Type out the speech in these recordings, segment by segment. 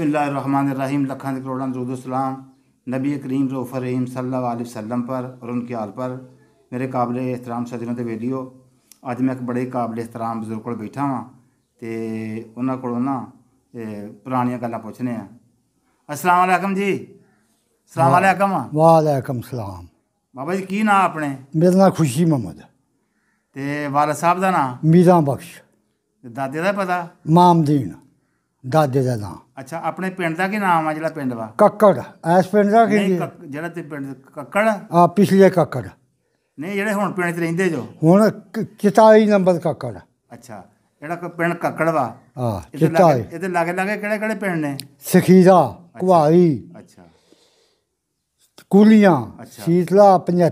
बसमिल लखन करोड़ाम नबी करीम रोफ़र सल्ला वसम पर और उनके आल पर मेरे काबिल एहतराम सजनों के वेडियो अज मैं एक बड़े काबिल एहतराम बजुर्ग को बैठा वहाँ तो उन्होंने को ना पुरानी गल् पुछने असलामकम जी सलामकम वालेकम सलाम बाबा जी की नाम अपने मेरा नाम खुशी मोहम्मद तो वाल साहब का नाम मीरा बख्श दादे का पता मामदीन ਦਾਦੇ ਦਾ ਨਾਂ ਅੱਛਾ ਆਪਣੇ ਪਿੰਡ ਦਾ ਕੀ ਨਾਮ ਆ ਜਿਹੜਾ ਪਿੰਡ ਵਾ ਕੱਕੜ ਐਸ ਪਿੰਡ ਦਾ ਕੀ ਨਹੀਂ ਜਿਹੜਾ ਤੇ ਪਿੰਡ ਕੱਕੜ ਆ ਪਿਛਲੇ ਕੱਕੜ ਨਹੀਂ ਜਿਹੜੇ ਹੁਣ ਪਿੰਡ 'ਚ ਰਹਿੰਦੇ ਜੋ ਹੁਣ 44 ਨੰਬਰ ਕੱਕੜ ਅੱਛਾ ਜਿਹੜਾ ਕ- ਪਿੰਡ ਕੱਕੜ ਵਾ ਆ ਇਹਦੇ ਲਾਗੇ ਇਹਦੇ ਲਾਗੇ ਲਾਗੇ ਕਿਹੜੇ ਕਿਹੜੇ ਪਿੰਡ ਨੇ ਸਖੀਰਾ ਕੁਹਾਰੀ ਅੱਛਾ ਕੁਲੀਆਂ ਅੱਛਾ। ਸ਼ੀਤਲਾ 75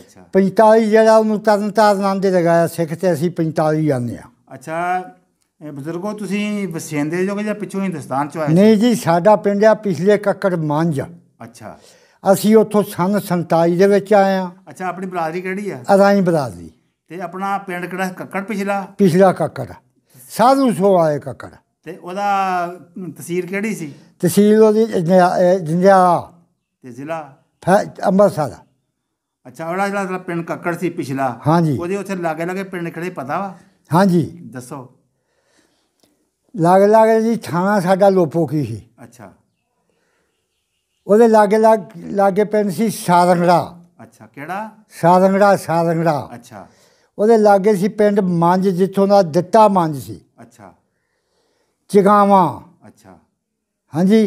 ਅੱਛਾ 45 ਜਿਹੜਾ ਉਹਨੂੰ ਤਰਨ ਨਾਮ ਦੇ ਲਗਾਇਆ ਸਿੱਖ ਤੇ ਅਸੀਂ 45 ਜਾਂਦੇ ਆ ਅੱਛਾ ਬਜ਼ੁਰਗੋ ਤੁਸੀਂ ਵਸੇਂਦੇ ਜੋ ਕਿ ਜਾਂ ਪਿੱਛੋਂ ਹਿੰਦੁਸਤਾਨ ਚ ਆਏ ਨਹੀਂ ਜੀ ਸਾਡਾ ਪਿੰਡ ਆ ਪਿਛਲੇ ਕੱਕੜ ਮਾਂਝਾ ਅੱਛਾ ਅਸੀਂ ਉੱਥੋਂ ਸੰਨ 27 ਦੇ ਵਿੱਚ ਆਏ ਆ ਅੱਛਾ ਆਪਣੀ ਬਰਾਦਰੀ ਕਿਹੜੀ ਆ ਅਦਾਈ ਬਰਾਦਰੀ ਤੇ ਆਪਣਾ ਪਿੰਡ ਕਿਹੜਾ ਕੱਕੜ ਪਿਛਲਾ ਪਿਛਲਾ ਕੱਕੜ ਸਾਧੂ ਸੋ ਆਏ ਕੱਕੜ ਤੇ ਉਹਦਾ ਤਸੀਰ ਕਿਹੜੀ ਸੀ ਤਹਿਸੀਲ ਉਹਦੀ ਜੰਜਾਲਾ ਤੇ ਜ਼ਿਲ੍ਹਾ ਅੰਮ੍ਰਿਤਸਰ ਦਾ ਅੱਛਾ ਉਹਦਾ ਜਿਹੜਾ ਪਿੰਡ ਕੱਕੜ ਸੀ ਪਿਛਲਾ ਹਾਂਜੀ ਉਹਦੇ ਉੱਥੇ ਲਾਗੇ ਲਾਗੇ ਪਿੰਡ ਕਿਹੜੇ ਪਤਾ ਵਾ ਹਾਂਜੀ ਦੱਸੋ ਲਾਗ ਲਾਗ ਜੀ ਥਾਣਾ ਸਾਡਾ ਲੋਪੋ ਕੀ ਸੀ ਅੱਛਾ ਉਹਦੇ ਲਾਗੇ ਲਾਗੇ ਪਿੰਡ ਸੀ ਸਾਦੰਗੜਾ ਅੱਛਾ ਕਿਹੜਾ ਸਾਦੰਗੜਾ ਸਾਦੰਗੜਾ ਅੱਛਾ ਉਹਦੇ ਲਾਗੇ ਸੀ ਪਿੰਡ ਮੰਜ ਜਿੱਥੋਂ ਦਾ ਦਿੱਤਾ ਮੰਜ ਸੀ ਅੱਛਾ ਚਿਗਾਵਾ ਅੱਛਾ ਹਾਂਜੀ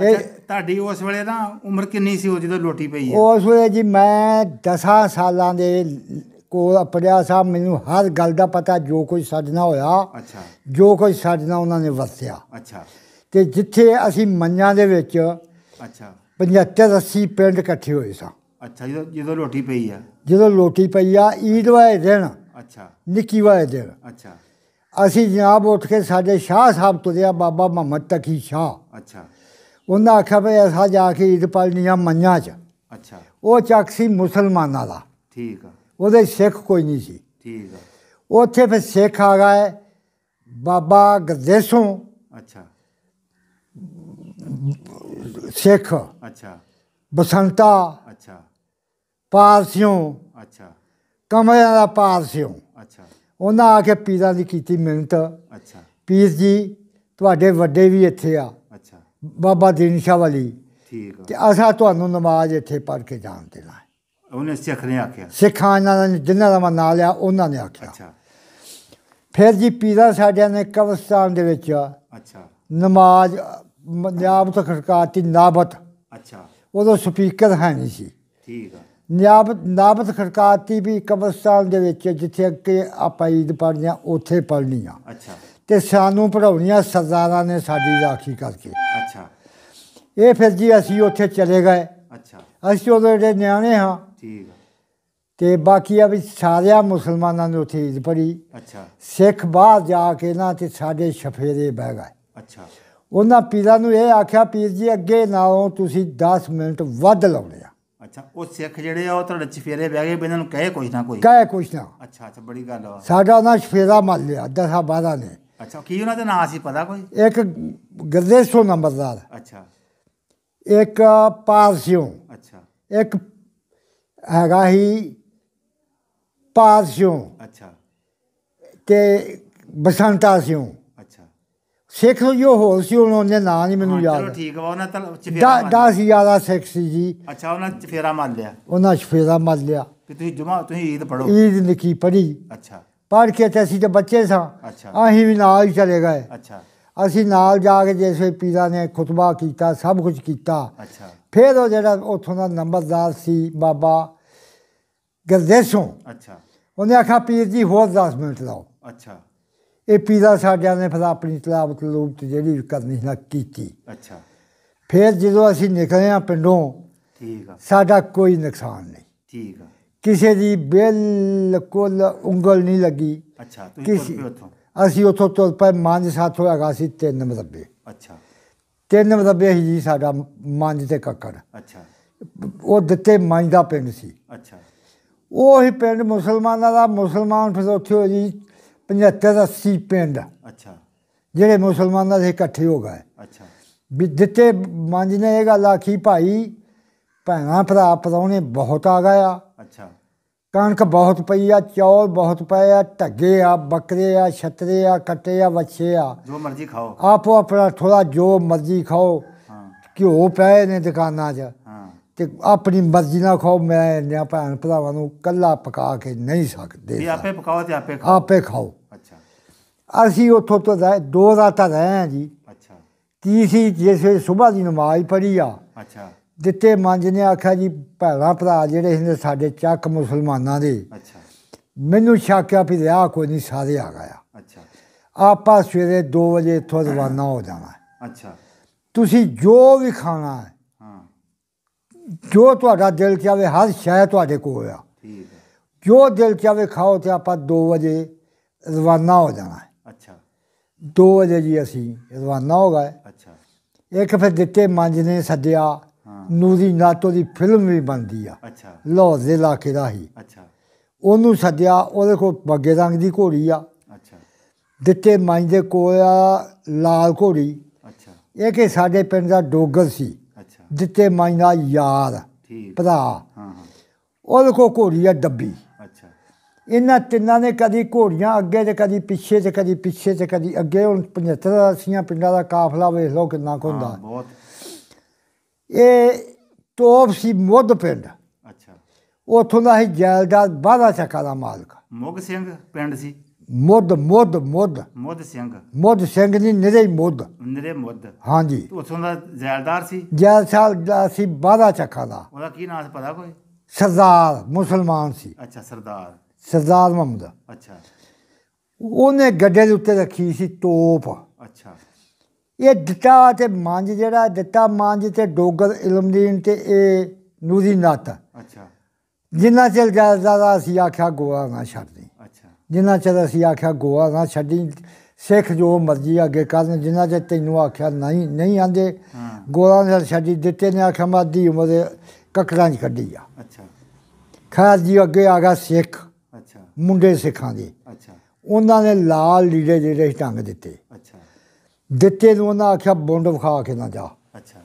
ਇਹ ਤੁਹਾਡੀ ਉਸ ਵੇਲੇ ਨਾ ਉਮਰ ਕਿੰਨੀ ਸੀ ਉਹ ਜਦੋਂ ਲੋਟੀ ਪਈ ਉਸ ਵੇਲੇ ਜੀ ਮੈਂ 10 ਸਾਲਾਂ ਦੇ ਕੋਲ ਪੜਿਆ ਸਾਹਿਬ ਮੈਨੂੰ ਹਰ ਗੱਲ ਦਾ ਪਤਾ ਜੋ ਕੋਈ ਸਾਜਣਾ ਹੋਇਆ ਅੱਛਾ ਜੋ ਕੋਈ ਸਾਜਣਾ ਉਹਨਾਂ ਨੇ ਵਸਿਆ ਅੱਛਾ ਤੇ ਜਿੱਥੇ ਅਸੀਂ ਮੰਨਾਂ ਦੇ ਵਿੱਚ ਅੱਛਾ 75 80 ਪਿੰਡ ਇਕੱਠੇ ਹੋਏ ਸਾਂ ਅੱਛਾ ਜਦੋਂ ਜਦੋਂ ਲੋਟੀ ਪਈ ਆ ਜਦੋਂ ਲੋਟੀ ਪਈ ਆ ਈਦ ਵਾਲੇ ਦਿਨ ਅੱਛਾ ਨਿੱਕੀ ਵਾਲੇ ਦਿਨ ਅੱਛਾ ਅਸੀਂ ਜਨਾਬ ਉੱਠ ਕੇ ਸਾਡੇ ਸ਼ਾਹ ਸਾਹਿਬ ਤੁਰਿਆ ਬਾਬਾ ਮੁਹੰਮਦ ਤਕੀ ਸ਼ਾਹ ਅੱਛਾ ਉਹਨਾਂ ਆਖਿਆ ਵੀ ਅਸਾਂ ਜਾ ਕੇ ਈਦ ਪਾਲਣੀਆਂ ਮੰਨਾਂ 'ਚ ਅੱਛਾ ਉਹ ਚੱਕ ਸੀ ਮੁਸਲਮਾਨਾਂ ਦਾ ਠੀਕ ਆ ਉਹਦੇ ਸਿੱਖ ਕੋਈ ਨਹੀਂ ਸੀ ਠੀਕ ਆ ਉੱਥੇ ਫਿਰ ਸਿੱਖ ਆ ਗਏ ਬਾਬਾ ਗਰਦੇਸੋਂ ਅੱਛਾ ਸਿੱਖ ਅੱਛਾ ਬਸੰਤਾ ਅੱਛਾ ਪਾਰਸਿਓਂ ਅੱਛਾ ਕਮਰਿਆਂ ਦਾ ਪਾਰਸਿਓਂ ਅੱਛਾ ਉਹਨਾਂ ਆ ਕੇ ਪੀਰਾਂ ਦੀ ਕੀਤੀ ਮਿਹਨਤ ਅੱਛਾ ਪੀਰ ਜੀ ਤੁਹਾਡੇ ਵੱਡੇ ਵੀ ਇੱਥੇ ਆ ਅੱਛਾ ਬਾਬਾ ਦੀਨ ਸ਼ਾਹ ਵਾਲੀ ਠੀਕ ਆ ਤੇ ਅਸਾਂ ਤੁਹਾਨੂੰ ਨਮਾਜ਼ ਇੱਥੇ ਪੜ੍ਹ ਕੇ ਜਾਣ ਦੇਣਾ ਉਹਨੇ ਸਿੱਖ ਨੇ ਆਖਿਆ ਸਿੱਖਾਂ ਇਹਨਾਂ ਨੇ ਜਿਨ੍ਹਾਂ ਦਾ ਮੈਂ ਨਾਂ ਲਿਆ ਉਹਨਾਂ ਨੇ ਆਖਿਆ ਅੱਛਾ ਫਿਰ ਜੀ ਪੀਰਾਂ ਸਾਡਿਆਂ ਨੇ ਕਬਰਸਤਾਨ ਦੇ ਵਿੱਚ ਅੱਛਾ ਨਮਾਜ਼ ਨਿਆਬਤ ਖੜਕਾਤੀ ਨਾਬਤ ਅੱਛਾ ਉਦੋਂ ਸਪੀਕਰ ਹੈ ਨਹੀਂ ਸੀ ਠੀਕ ਆ ਨਿਆਬਤ ਨਾਬਤ ਖੜਕਾਤੀ ਵੀ ਕਬਰਸਤਾਨ ਦੇ ਵਿੱਚ ਜਿੱਥੇ ਕਿ ਆਪਾਂ ਈਦ ਪੜ੍ਹਦੇ ਆ ਉੱਥੇ ਪੜ੍ਹਨੀ ਆ ਅੱਛਾ ਤੇ ਸਾਨੂੰ ਪੜਾਉਣੀਆਂ ਸਰਦਾਰਾਂ ਨੇ ਸਾਡੀ ਰਾਖੀ ਕਰਕੇ ਅੱਛਾ ਇਹ ਫਿਰ ਜੀ ਅਸੀਂ ਉੱਥੇ ਚਲੇ ਗਏ ਅੱਛਾ ਅਸੀਂ ਉਹਦੇ ਨਿਆਣੇ ਹਾਂ ਠੀਕ ਤੇ ਬਾਕੀ ਆ ਵੀ ਸਾਰਿਆ ਮੁਸਲਮਾਨਾਂ ਨੂੰ ਉੱਥੇ ਈਦ ਪੜੀ ਅੱਛਾ ਸਿੱਖ ਬਾਹਰ ਜਾ ਕੇ ਨਾ ਤੇ ਸਾਡੇ ਸ਼ਫੇਰੇ ਬਹਿ ਗਏ ਅੱਛਾ ਉਹਨਾਂ ਪੀਰਾਂ ਨੂੰ ਇਹ ਆਖਿਆ ਪੀਰ ਜੀ ਅੱਗੇ ਨਾਲੋਂ ਤੁਸੀਂ 10 ਮਿੰਟ ਵੱਧ ਲਾਉਣੇ ਆ ਅੱਛਾ ਉਹ ਸਿੱਖ ਜਿਹੜੇ ਆ ਉਹ ਤੁਹਾਡੇ ਸ਼ਫੇਰੇ ਬਹਿ ਗਏ ਬਿਨਾਂ ਇਹਨਾਂ ਨੂੰ ਕਹੇ ਕੁਝ ਨਾ ਕੋਈ ਕਹੇ ਕੁਝ ਨਾ ਅੱਛਾ ਅੱਛਾ ਬੜੀ ਗੱਲ ਆ ਸਾਡਾ ਉਹਨਾਂ ਸ਼ਫੇਰਾ ਮੰਨ ਲਿਆ 10 12 ਨੇ ਅੱਛਾ ਕੀ ਉਹਨਾਂ ਦਾ ਨਾਂ ਸੀ ਪਤਾ ਕੋਈ ਇੱਕ ਗਰਦੇਸੋ ਨੰਬਰਦਾਰ ਅੱਛਾ ਇੱਕ ਪਾਰਸਿਓ ਅੱਛਾ ਇੱਕ ਹੈਗਾ ਹੀ ਪਾਸਿਓ ਅੱਛਾ ਤੇ ਬਸੰਤਾ ਸਿਓ ਅੱਛਾ ਸਿੱਖ ਜੋ ਹੋਲ ਸੀ ਉਹਨਾਂ ਦੇ ਨਾਂ ਨਹੀਂ ਮੈਨੂੰ ਯਾਦ ਚਲੋ ਠੀਕ ਵਾ ਉਹਨਾਂ ਤਾਂ ਚਫੇਰਾ ਦਾ ਜ਼ਿਆਦਾ ਸਿੱਖ ਸੀ ਜੀ ਅੱਛਾ ਉਹਨਾਂ ਚਫੇਰਾ ਮੰਨ ਲਿਆ ਉਹਨਾਂ ਚਫੇਰਾ ਮੰਨ ਲਿਆ ਕਿ ਤੁਸੀਂ ਜਮਾ ਤੁਸੀਂ ਈਦ ਪੜੋ ਈਦ ਲਿਖੀ ਪੜੀ ਅੱਛਾ ਪੜ ਕੇ ਤੇ ਅਸੀਂ ਤੇ ਬੱਚੇ ਸਾਂ ਅੱਛਾ ਅਸੀਂ ਵੀ ਨਾਲ ਹੀ ਚਲੇ ਗਏ ਅੱਛਾ ਅਸੀਂ ਨਾਲ ਜਾ ਕੇ ਜਿਸ ਵੇ ਪੀਰਾਂ ਨੇ ਖੁਤਬਾ ਕੀਤਾ ਸਭ ਕੁਝ ਕੀਤਾ ਅੱਛਾ ਫਿਰ ਉਹ ਜਿਹੜਾ ਉਥੋਂ ਦਾ ਨੰਬਰਦਾਰ ਸੀ ਬਾਬਾ ਗਰਦੇਸ਼ੋਂ ਅੱਛਾ ਉਹਨੇ ਆਖਿਆ ਪੀਰ ਜੀ ਹੋਰ 10 ਮਿੰਟ ਲਾਓ ਅੱਛਾ ਇਹ ਪੀਦਾ ਸਾਡਿਆਂ ਨੇ ਫਿਰ ਆਪਣੀ ਤਲਾਬਤ ਲੂਪਤ ਜਿਹੜੀ ਕਰਨੀ ਨਾ ਕੀਤੀ ਅੱਛਾ ਫਿਰ ਜਦੋਂ ਅਸੀਂ ਨਿਕਲੇ ਆ ਪਿੰਡੋਂ ਠੀਕ ਆ ਸਾਡਾ ਕੋਈ ਨੁਕਸਾਨ ਨਹੀਂ ਠੀਕ ਆ ਕਿਸੇ ਦੀ ਬਿਲਕੁਲ ਉਂਗਲ ਨਹੀਂ ਲੱਗੀ ਅੱਛਾ ਤੁਸੀਂ ਉੱਥੋਂ ਅਸੀਂ ਉੱਥੋਂ ਤੁਰ ਪਏ ਮੰਜ ਸਾਥ ਹੋਇਆਗਾ ਸੀ ਤਿੰਨ ਮਦਬੇ ਅੱਛਾ ਤਿੰਨ ਮਦਬੇ ਹੀ ਜੀ ਸਾਡਾ ਮੰਜ ਤੇ ਕੱਕੜ ਅੱਛਾ ਉਹ ਦਿੱਤੇ ਮੰਜ ਦਾ ਪਿੰਡ ਸੀ ਉਹ ਹੀ ਪਿੰਡ ਮੁਸਲਮਾਨਾਂ ਦਾ ਮੁਸਲਮਾਨ ਫਿਰ ਉੱਥੇ ਹੋ ਜੀ 75 80 ਪਿੰਡ ਅੱਛਾ ਜਿਹੜੇ ਮੁਸਲਮਾਨਾਂ ਦੇ ਇਕੱਠੇ ਹੋ ਗਏ ਅੱਛਾ ਵੀ ਦਿੱਤੇ ਮੰਜ ਨੇ ਇਹ ਗੱਲ ਆਖੀ ਭਾਈ ਭੈਣਾ ਭਰਾ ਪਰੌਣੇ ਬਹੁਤ ਆ ਗਿਆ ਅੱਛਾ ਕਣਕ ਬਹੁਤ ਪਈ ਆ ਚੌਲ ਬਹੁਤ ਪਏ ਆ ਢੱਗੇ ਆ ਬੱਕਰੇ ਆ ਛਤਰੇ ਆ ਕੱਟੇ ਆ ਵੱਛੇ ਆ ਜੋ ਮਰਜ਼ੀ ਖਾਓ ਆਪੋ ਆਪਣਾ ਥੋੜਾ ਜੋ ਮਰਜ਼ੀ ਖਾਓ ਘਿਓ ਪਏ ਨੇ ਦੁਕਾਨਾਂ 'ਚ ਤੇ ਆਪਣੀ ਮਰਜ਼ੀ ਨਾਲ ਖਾਓ ਮੈਂ ਨਿਆ ਭੈਣ ਭਰਾਵਾਂ ਨੂੰ ਕੱਲਾ ਪਕਾ ਕੇ ਨਹੀਂ ਸਕਦੇ ਵੀ ਆਪੇ ਪਕਾਓ ਤੇ ਆਪੇ ਖਾਓ ਆਪੇ ਖਾਓ ਅੱਛਾ ਅਸੀਂ ਉੱਥੋਂ ਤੋਂ ਦੋ ਰਾਤਾਂ ਰਹੇ ਹਾਂ ਜੀ ਅੱਛਾ ਸੀ ਜਿਵੇਂ ਸਵੇਰ ਦੀ ਨਮਾਜ਼ ਪੜੀ ਆ ਅੱਛਾ ਦਿੱਤੇ ਮੰਜ ਨੇ ਆਖਿਆ ਜੀ ਭੈਣਾ ਭਰਾ ਜਿਹੜੇ ਨੇ ਸਾਡੇ ਚੱਕ ਮੁਸਲਮਾਨਾਂ ਦੇ ਅੱਛਾ ਮੈਨੂੰ ਸ਼ਾਕਿਆ ਵੀ ਰਿਆ ਕੋਈ ਨਹੀਂ ਸਾਰੇ ਆ ਗਿਆ ਅੱਛਾ ਆਪਾਂ ਸਵੇਰੇ 2 ਵਜੇ ਇੱਥੋਂ ਰਵਾਨਾ ਹੋ ਜਾਣਾ ਅੱਛਾ ਤੁਸੀਂ ਜੋ ਵੀ ਖਾਣਾ ਹੈ ਜੋ ਤੁਹਾਡਾ ਦਿਲ ਚਾਵੇ ਹਰ ਸ਼ਾਇਦ ਤੁਹਾਡੇ ਕੋਲ ਆ ਠੀਕ ਹੈ ਜੋ ਦਿਲ ਚਾਵੇ ਖਾਓ ਤੇ ਆਪਾਂ 2 ਵਜੇ ਰਵਾਨਾ ਹੋ ਜਾਣਾ ਹੈ ਅੱਛਾ 2 ਵਜੇ ਜੀ ਅਸੀਂ ਰਵਾਨਾ ਹੋ ਗਏ ਅੱਛਾ ਇੱਕ ਫਿਰ ਦਿੱਤੇ ਮੰਜ ਨੇ ਸੱਜਿਆ ਨੂਰੀ ਨਾਟੋ ਦੀ ਫਿਲਮ ਵੀ ਬਣਦੀ ਆ ਅੱਛਾ ਲੋ ਜ਼ਿਲਾ ਇਲਾਕੇ ਰਾਹੀ ਹੀ ਅੱਛਾ ਉਹਨੂੰ ਸੱਜਿਆ ਉਹਦੇ ਕੋਲ ਬੱਗੇ ਰੰਗ ਦੀ ਘੋੜੀ ਆ ਅੱਛਾ ਦਿੱਤੇ ਮੰਜ ਦੇ ਕੋਲ ਆ ਲਾਲ ਘੋੜੀ ਅੱਛਾ ਇਹ ਕਿ ਸਾਡੇ ਪਿੰਡ ਦਾ ਡੋਗਰ ਸੀ ਦਿੱਤੇ ਮਾਈ ਦਾ ਯਾਰ ਠੀਕ ਭਰਾ ਹਾਂ ਹਾਂ ਉਹਦੇ ਕੋ ਘੋੜੀ ਆ ਡੱਬੀ ਅੱਛਾ ਇਹਨਾਂ ਤਿੰਨਾਂ ਨੇ ਕਦੀ ਘੋੜੀਆਂ ਅੱਗੇ ਤੇ ਕਦੀ ਪਿੱਛੇ ਤੇ ਕਦੀ ਪਿੱਛੇ ਤੇ ਕਦੀ ਅੱਗੇ ਹੁਣ 75 80 ਪਿੰਡਾਂ ਦਾ ਕਾਫਲਾ ਵੇਖ ਲਓ ਕਿੰਨਾ ਕੁ ਹੁੰਦਾ ਬਹੁਤ ਇਹ ਟੋਪ ਸੀ ਮੋਦ ਪਿੰਡ ਅੱਛਾ ਉਥੋਂ ਦਾ ਹੀ ਜੈਲਦਾਰ ਬਾਦਾ ਚੱਕਾ ਦਾ ਮਾਲਕ ਮੁਗ ਸਿੰਘ ਪਿੰਡ ਸੀ ਮੁੱਦ ਮੁੱਦ ਮੁੱਦ ਮੁੱਦ ਸਿੰਘ ਮੁੱਦ ਸਿੰਘ ਨਹੀਂ ਨਿਰੇ ਮੁੱਦ ਨਿਰੇ ਮੁੱਦ ਹਾਂਜੀ ਉਥੋਂ ਦਾ ਜ਼ੈਲਦਾਰ ਸੀ ਜੈਲ ਸਾਹਿਬ ਦਾ ਸੀ ਬਾਦਾ ਚੱਕਾ ਦਾ ਉਹਦਾ ਕੀ ਨਾਮ ਪਤਾ ਕੋਈ ਸਰਦਾਰ ਮੁਸਲਮਾਨ ਸੀ ਅੱਛਾ ਸਰਦਾਰ ਸਰਦਾਰ ਮਮਦ ਅੱਛਾ ਉਹਨੇ ਗੱਡੇ ਦੇ ਉੱਤੇ ਰੱਖੀ ਸੀ ਤੋਪ ਅੱਛਾ ਇਹ ਦਿੱਤਾ ਤੇ ਮੰਜ ਜਿਹੜਾ ਦਿੱਤਾ ਮੰਜ ਤੇ ਡੋਗਰ ਇਲਮਦੀਨ ਤੇ ਇਹ ਨੂਰੀ ਨਾਤ ਅੱਛਾ ਜਿੰਨਾ ਚਿਰ ਜ਼ਿਆਦਾ ਅਸੀਂ ਆਖਿਆ ਗੋਆ ਨਾ ਛੱਡਦੇ ਅੱਛਾ ਜਿੰਨਾ ਚਿਰ ਅਸੀਂ ਆਖਿਆ ਗੋਆ ਨਾ ਛੱਡੀ ਸਿੱਖ ਜੋ ਮਰਜੀ ਅੱਗੇ ਕਰਨ ਜਿੰਨਾ ਚਿਰ ਤੈਨੂੰ ਆਖਿਆ ਨਹੀਂ ਨਹੀਂ ਆਂਦੇ ਗੋਆ ਨਾਲ ਛੱਡੀ ਦਿੱਤੇ ਨੇ ਆਖਿਆ ਮਾਦੀ ਉਮਰ ਕਕੜਾਂ 'ਚ ਕੱਢੀ ਆ ਅੱਛਾ ਖਾਸ ਜੀ ਅੱਗੇ ਆ ਗਿਆ ਸਿੱਖ ਅੱਛਾ ਮੁੰਡੇ ਸਿੱਖਾਂ ਦੇ ਅੱਛਾ ਉਹਨਾਂ ਨੇ ਲਾਲ ਲੀੜੇ ਜਿਹੜੇ ਢੰਗ ਦਿੱਤੇ ਅੱਛਾ ਦਿੱਤੇ ਨੂੰ ਉਹਨਾਂ ਆਖਿਆ ਬੁੰਡ ਵਿਖਾ ਕੇ ਨਾ ਜਾ ਅੱਛਾ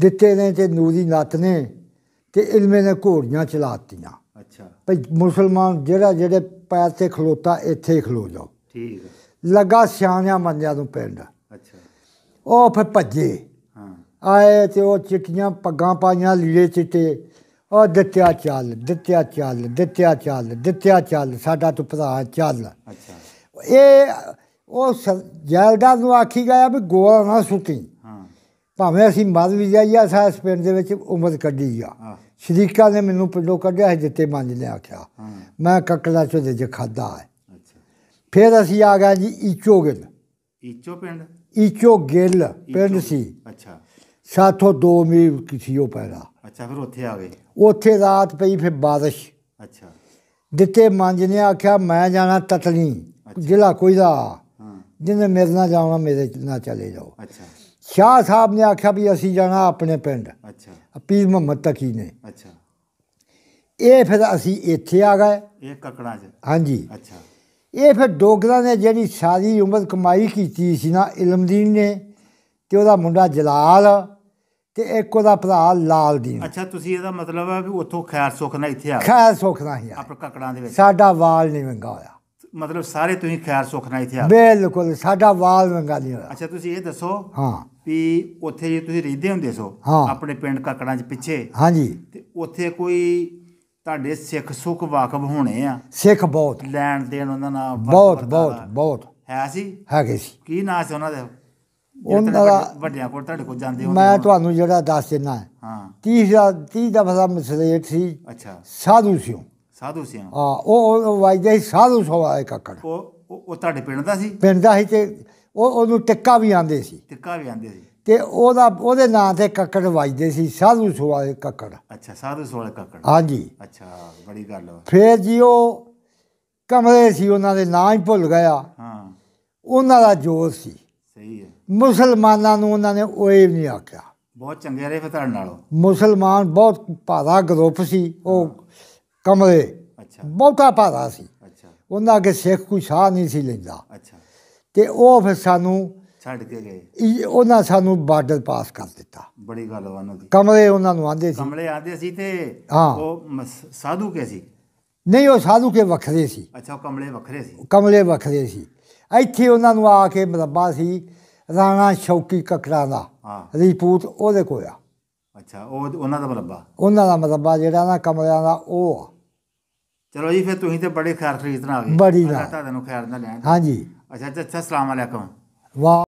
ਦਿੱਤੇ ਨੇ ਤੇ ਨੂਰੀ ਨੱਤ ਨੇ ਤੇ ਇਲਮੇ ਨੇ ਘੋੜੀਆਂ ਚਲਾਤੀਆਂ ਅੱਛਾ ਭਈ ਮੁਸਲਮਾਨ ਜਿਹੜਾ ਜਿਹੜੇ ਪੈਰ ਤੇ ਖਲੋਤਾ ਇੱਥੇ ਹੀ ਖਲੋ ਜਾ ਠੀਕ ਲੱਗਾ ਸਿਆਣਿਆ ਮੰਨਿਆ ਨੂੰ ਪਿੰਡ ਅੱਛਾ ਉਹ ਫੇ ਭੱਜੇ ਹਾਂ ਆਏ ਤੇ ਉਹ ਚਿੱਟੀਆਂ ਪੱਗਾਂ ਪਾਈਆਂ ਲੀੜੇ ਚਿੱਟੇ ਉਹ ਦਿੱਤਿਆ ਚੱਲ ਦਿੱਤਿਆ ਚੱਲ ਦਿੱਤਿਆ ਚੱਲ ਦਿੱਤਿਆ ਚੱਲ ਸਾਡਾ ਤੂੰ ਭਰਾ ਚੱਲ ਅੱਛਾ ਇਹ ਉਹ ਜੈਲਦਾਰ ਨੂੰ ਆਖੀ ਗਿਆ ਵੀ ਗੋਆ ਨਾ ਹਾਂ ਭਾਵੇਂ ਅਸੀਂ ਮਰ ਵੀ ਜਾਈਏ ਸਾਸ ਪਿੰਡ ਦੇ ਵਿੱਚ ਉਮਰ ਕੱਢੀ ਆ ਸ਼ਰੀਕਾ ਨੇ ਮੈਨੂੰ ਪਿੰਡੋਂ ਕੱਢਿਆ ਜਿੱਤੇ ਮੰਜ ਨੇ ਆਖਿਆ ਮੈਂ ਕੱਕੜਾ ਚੋਦੇ ਚ ਖਾਦਾ ਹੈ ਫਿਰ ਅਸੀਂ ਆ ਗਏ ਜੀ ਈਚੋ ਗਿੱਲ ਈਚੋ ਪਿੰਡ ਈਚੋ ਗਿੱਲ ਪਿੰਡ ਸੀ ਅੱਛਾ ਸਾਥੋਂ ਦੋ ਮੀ ਕਿਸੇ ਉਹ ਪੈਦਾ ਅੱਛਾ ਫਿਰ ਉੱਥੇ ਆ ਗਏ ਉੱਥੇ ਰਾਤ ਪਈ ਫਿਰ ਬਾਦਸ਼ ਅੱਛਾ ਦਿੱਤੇ ਮੰਜ ਨੇ ਆਖਿਆ ਮੈਂ ਜਾਣਾ ਤਤਲੀ ਜ਼ਿਲ੍ਹਾ ਕੋਈ ਦਾ ਜਿੰਨੇ ਮੇਰੇ ਨਾਲ ਜਾਣਾ ਮੇਰੇ ਨਾਲ ਚਲੇ ਜਾਓ ਅੱਛਾ ਸ਼ਾਹ ਸਾਹਿਬ ਨੇ ਆਖਿਆ ਵੀ ਅਸੀਂ ਜਾਣਾ ਆਪਣੇ ਪਿੰਡ ਅੱਛਾ ਪੀਰ ਮੁਹੰਮਦ ਤਕੀ ਨੇ ਅੱਛਾ ਇਹ ਫਿਰ ਅਸੀਂ ਇੱਥੇ ਆ ਗਏ ਇਹ ਕਕੜਾਂ 'ਚ ਹਾਂਜੀ ਅੱਛਾ ਇਹ ਫਿਰ ਡੋਗਰਾ ਨੇ ਜਿਹੜੀ ਸਾਰੀ ਉਮਰ ਕਮਾਈ ਕੀਤੀ ਸੀ ਨਾ ਇਲਮਦੀਨ ਨੇ ਤੇ ਉਹਦਾ ਮੁੰਡਾ ਜਲਾਲ ਤੇ ਇੱਕ ਉਹਦਾ ਭਰਾ ਲਾਲ ਅੱਛਾ ਤੁਸੀਂ ਇਹਦਾ ਮਤਲਬ ਹੈ ਵੀ ਉੱਥੋਂ ਖੈਰ ਸੁਖ ਨਾਲ ਇੱਥੇ ਆ ਖੈਰ ਸੁਖ ਨਾਲ ਹੀ ਆ ਆਪਣੇ ਕਕੜਾਂ ਦੇ ਵਿੱਚ ਸਾਡਾ ਵਾਲ ਨਹੀਂ ਵੰਗਾ ਹੋਇਆ ਮਤਲਬ ਸਾਰੇ ਤੁਸੀਂ ਖੈਰ ਸੁਖ ਨਾਲ ਇੱਥੇ ਆ ਬਿਲਕੁਲ ਸਾਡਾ ਵਾਲ ਵੰਗਾਲੀ ਹੋਇਆ ਅੱਛਾ ਤੁਸੀਂ ਇਹ ਦੱਸੋ ਹਾਂ ਵੀ ਉੱਥੇ ਜੇ ਤੁਸੀਂ ਰਹਿੰਦੇ ਹੁੰਦੇ ਸੋ ਆਪਣੇ ਪਿੰਡ ਕਕੜਾਂ ਚ ਪਿੱਛੇ ਹਾਂਜੀ ਤੇ ਉੱਥੇ ਕੋਈ ਤੁਹਾਡੇ ਸਿੱਖ ਸੁਖ ਵਾਕਬ ਹੋਣੇ ਆ ਸਿੱਖ ਬਹੁਤ ਲੈਣ ਦੇਣ ਉਹਨਾਂ ਨਾਲ ਬਹੁਤ ਬਹੁਤ ਬਹੁਤ ਹੈ ਸੀ ਹੈਗੇ ਸੀ ਕੀ ਨਾਂ ਸੀ ਉਹਨਾਂ ਦਾ ਉਹਨਾਂ ਦਾ ਵੱਡਿਆਂ ਕੋਲ ਤੁਹਾਡੇ ਕੋਲ ਜਾਂਦੇ ਹੋ ਮੈਂ ਤੁਹਾਨੂੰ ਜਿਹੜਾ ਦੱਸ ਦਿੰਦਾ ਹਾਂ 30 ਦਾ 30 ਦਾ ਫਸਾ ਮਸਲੇ ਸੀ ਅੱਛਾ ਸਾਧੂ ਸੀ ਉਹ ਸਾਧੂ ਸਿੰਘ ਹਾਂ ਉਹ ਉਹ ਵਜਦਾ ਸੀ ਸਾਧੂ ਸਵਾ ਇੱਕ ਅੱਕੜ ਉਹ ਉਹ ਤੁਹਾਡੇ ਪਿੰਡ ਦਾ ਸੀ ਪਿੰਡ ਦਾ ਸੀ ਤੇ ਉਹ ਉਹਨੂੰ ਟਿੱਕਾ ਵੀ ਆਂਦੇ ਸੀ ਟਿੱਕਾ ਵੀ ਆਂਦੇ ਸੀ ਤੇ ਉਹਦਾ ਉਹਦੇ ਨਾਂ ਤੇ ਕੱਕੜ ਵਜਦੇ ਸੀ ਸਾਧੂ ਇੱਕ ਕੱਕੜ ਅੱਛਾ ਸਾਧੂ ਸਵਾਲੇ ਕੱਕੜ ਹਾਂਜੀ ਅੱਛਾ ਬੜੀ ਗੱਲ ਫੇਰ ਜੀ ਉਹ ਕਮਰੇ ਸੀ ਉਹਨਾਂ ਦੇ ਨਾਂ ਹੀ ਭੁੱਲ ਗਿਆ ਹਾਂ ਉਹਨਾਂ ਦਾ ਜੋਰ ਸੀ ਸਹੀ ਹੈ ਮੁਸਲਮਾਨਾਂ ਨੂੰ ਉਹਨਾਂ ਨੇ ਓਏ ਨਹੀਂ ਆਖਿਆ ਬਹੁਤ ਚੰਗੇ ਰਹੇ ਫਿਰ ਤੁਹਾਡੇ ਨਾਲੋਂ ਮੁਸਲਮਾਨ ਬਹੁਤ ਭਾਰਾ ਗਰੁੱਪ ਸੀ ਉਹ ਕਮਲੇ ਅੱਛਾ ਬਹੁਤਾ ਪਾਦਾ ਸੀ ਅੱਛਾ ਉਹਨਾਂ ਅਗੇ ਸਿੱਖ ਕੋਈ ਸਾਹ ਨਹੀਂ ਸੀ ਲੈਂਦਾ ਅੱਛਾ ਤੇ ਉਹ ਫਿਰ ਸਾਨੂੰ ਛੱਡ ਕੇ ਗਏ ਉਹਨਾਂ ਸਾਨੂੰ ਬਾਰਡਰ ਪਾਸ ਕਰ ਦਿੱਤਾ ਬੜੀ ਗੱਲ ਉਹਨਾਂ ਦੀ ਕਮਲੇ ਉਹਨਾਂ ਨੂੰ ਆਂਦੇ ਸੀ ਕਮਲੇ ਆਂਦੇ ਸੀ ਤੇ ਉਹ ਸਾਧੂ ਕੇ ਸੀ ਨਹੀਂ ਉਹ ਸਾਧੂ ਕੇ ਵੱਖਰੇ ਸੀ ਅੱਛਾ ਕਮਲੇ ਵੱਖਰੇ ਸੀ ਕਮਲੇ ਵੱਖਰੇ ਸੀ ਇੱਥੇ ਉਹਨਾਂ ਨੂੰ ਆ ਕੇ ਮਰਬਾ ਸੀ ਰਾਣਾ ਸ਼ੌਕੀ ਕਕੜਾ ਦਾ ਹਾਂ ਰਿਪੂਤ ਉਹਦੇ ਕੋਲ ਆ ਅੱਛਾ ਉਹ ਉਹਨਾਂ ਦਾ ਮਰੱਬਾ ਉਹਨਾਂ ਦਾ ਮਰੱਬਾ ਜਿਹੜਾ ਨਾ ਕਮਰਿਆਂ ਦਾ ਉਹ ਆ ਚਲੋ ਜੀ ਫਿਰ ਤੁਸੀਂ ਤੇ ਬੜੇ ਖੈਰ ਖਰੀਦਣ ਆ ਗਏ ਬੜੀ ਨਾ ਤੁਹਾਨੂੰ ਖੈਰ ਨਾਲ ਲੈਣ ਹਾਂਜੀ ਅੱਛਾ ਅੱਛਾ ਅਸਲਾਮ ਅਲੈਕਮ ਵਾਹ